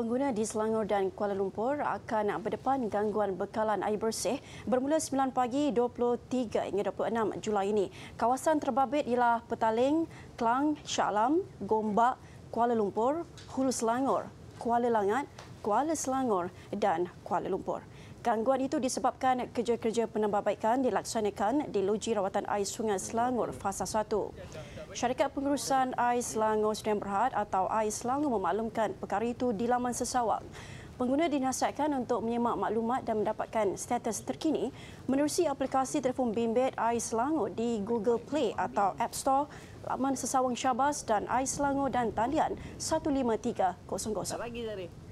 pengguna di Selangor dan Kuala Lumpur akan berdepan gangguan bekalan air bersih bermula 9 pagi 23 hingga 26 Julai ini. Kawasan terbabit ialah Petaling, Kelang, Shah Alam, Gombak, Kuala Lumpur, Hulu Selangor, Kuala Langat, Kuala Selangor dan Kuala Lumpur. Gangguan itu disebabkan kerja-kerja penambahbaikan dilaksanakan di loji rawatan air Sungai Selangor fasa 1. Syarikat Pengurusan Air Selangor Sdn Berhad atau Air Selangor memaklumkan perkara itu di laman sesawang. Pengguna dinasihatkan untuk menyemak maklumat dan mendapatkan status terkini menerusi aplikasi telefon bimbit Air Selangor di Google Play atau App Store, laman sesawang Syabas dan Air Selangor dan talian 15300. Tak lagi